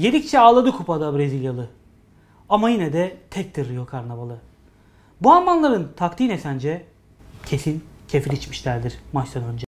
Yedikçe ağladı kupada Brezilyalı. Ama yine de tektir Rio Karnavalı. Bu Almanların taktiği ne sence? Kesin kefir içmişlerdir maçtan önce.